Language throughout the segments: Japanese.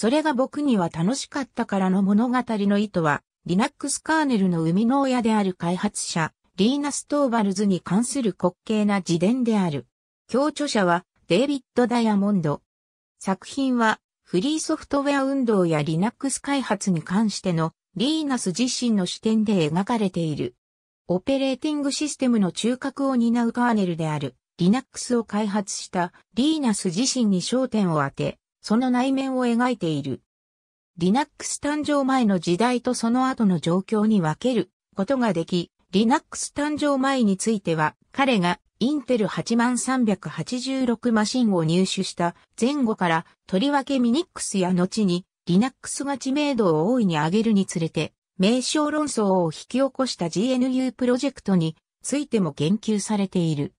それが僕には楽しかったからの物語の意図は、Linux カーネルの生みの親である開発者、リーナ・ストーバルズに関する滑稽な自伝である。協著者は、デイビッド・ダイヤモンド。作品は、フリーソフトウェア運動や Linux 開発に関しての、リーナス自身の視点で描かれている。オペレーティングシステムの中核を担うカーネルである、Linux を開発したリーナス自身に焦点を当て、その内面を描いている。Linux 誕生前の時代とその後の状況に分けることができ、Linux 誕生前については、彼がインテル8 3 8 6マシンを入手した前後から、とりわけミニックスや後に Linux が知名度を大いに上げるにつれて、名称論争を引き起こした GNU プロジェクトについても言及されている。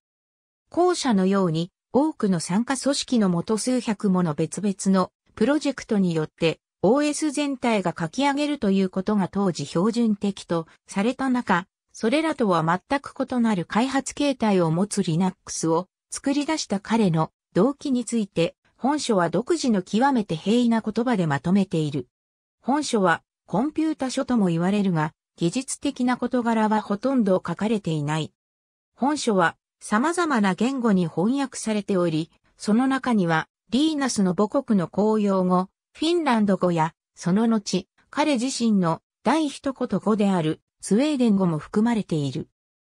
後者のように多くの参加組織のもと数百もの別々のプロジェクトによって OS 全体が書き上げるということが当時標準的とされた中、それらとは全く異なる開発形態を持つ Linux を作り出した彼の動機について、本書は独自の極めて平易な言葉でまとめている。本書はコンピュータ書とも言われるが、技術的な事柄はほとんど書かれていない。本書は様々な言語に翻訳されており、その中には、リーナスの母国の公用語、フィンランド語や、その後、彼自身の第一言語であるスウェーデン語も含まれている。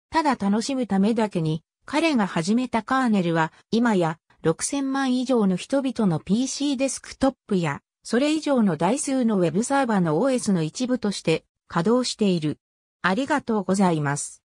ただ楽しむためだけに、彼が始めたカーネルは、今や6000万以上の人々の PC デスクトップや、それ以上の台数のウェブサーバーの OS の一部として稼働している。ありがとうございます。